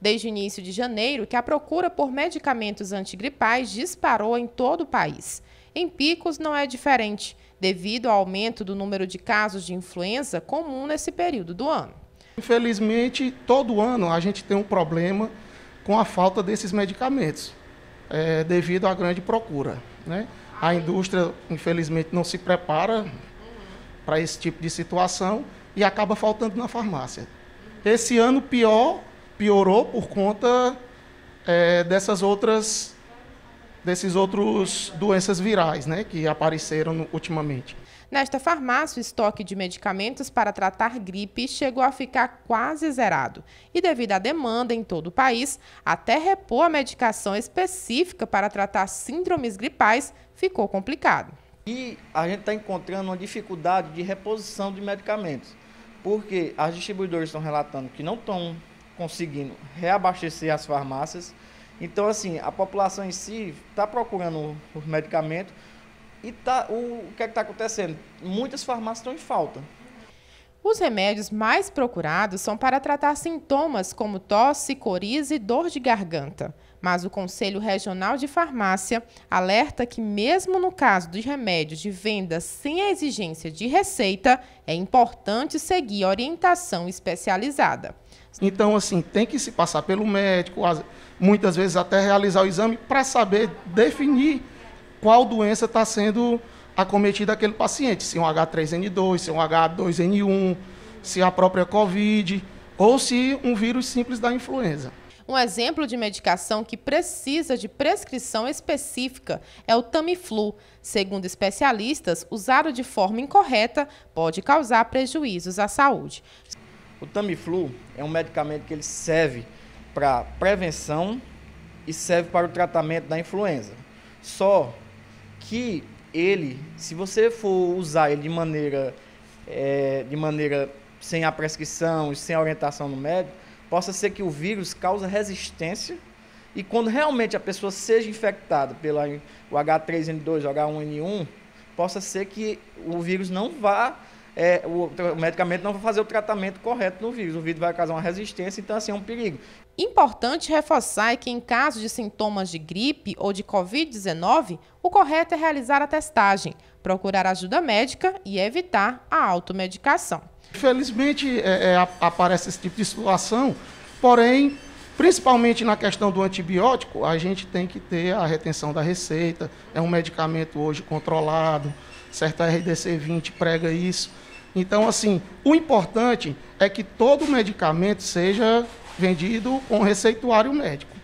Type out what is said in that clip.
desde o início de janeiro que a procura por medicamentos antigripais disparou em todo o país. Em picos não é diferente, devido ao aumento do número de casos de influenza comum nesse período do ano. Infelizmente, todo ano a gente tem um problema com a falta desses medicamentos, é, devido à grande procura. Né? A indústria, infelizmente, não se prepara para esse tipo de situação e acaba faltando na farmácia. Esse ano, pior piorou por conta é, dessas outras desses outros doenças virais, né, que apareceram ultimamente. Nesta farmácia, o estoque de medicamentos para tratar gripe chegou a ficar quase zerado. E devido à demanda em todo o país, até repor a medicação específica para tratar síndromes gripais ficou complicado. E a gente está encontrando uma dificuldade de reposição de medicamentos, porque as distribuidoras estão relatando que não estão conseguindo reabastecer as farmácias. Então, assim, a população em si está procurando os medicamentos e tá, o, o que é está acontecendo? Muitas farmácias estão em falta. Os remédios mais procurados são para tratar sintomas como tosse, coriza e dor de garganta. Mas o Conselho Regional de Farmácia alerta que, mesmo no caso dos remédios de venda sem a exigência de receita, é importante seguir orientação especializada. Então, assim, tem que se passar pelo médico, muitas vezes até realizar o exame, para saber definir qual doença está sendo acometida aquele paciente, se é um H3N2, se é um H2N1, se é a própria Covid, ou se um vírus simples da influenza. Um exemplo de medicação que precisa de prescrição específica é o Tamiflu. Segundo especialistas, usado de forma incorreta pode causar prejuízos à saúde. O Tamiflu é um medicamento que ele serve para prevenção e serve para o tratamento da influenza. Só que ele, se você for usar ele de maneira, é, de maneira sem a prescrição e sem a orientação do médico, possa ser que o vírus cause resistência e quando realmente a pessoa seja infectada pelo H3N2, H1N1, possa ser que o vírus não vá é, o, então, o, medicamento não vai fazer o tratamento correto no vírus. O vírus vai causar uma resistência, então assim é um perigo. Importante reforçar é que em caso de sintomas de gripe ou de Covid-19, o correto é realizar a testagem, procurar ajuda médica e evitar a automedicação. Infelizmente é, é, aparece esse tipo de situação, porém Principalmente na questão do antibiótico, a gente tem que ter a retenção da receita. É um medicamento hoje controlado, certo? A RDC20 prega isso. Então, assim, o importante é que todo medicamento seja vendido com receituário médico.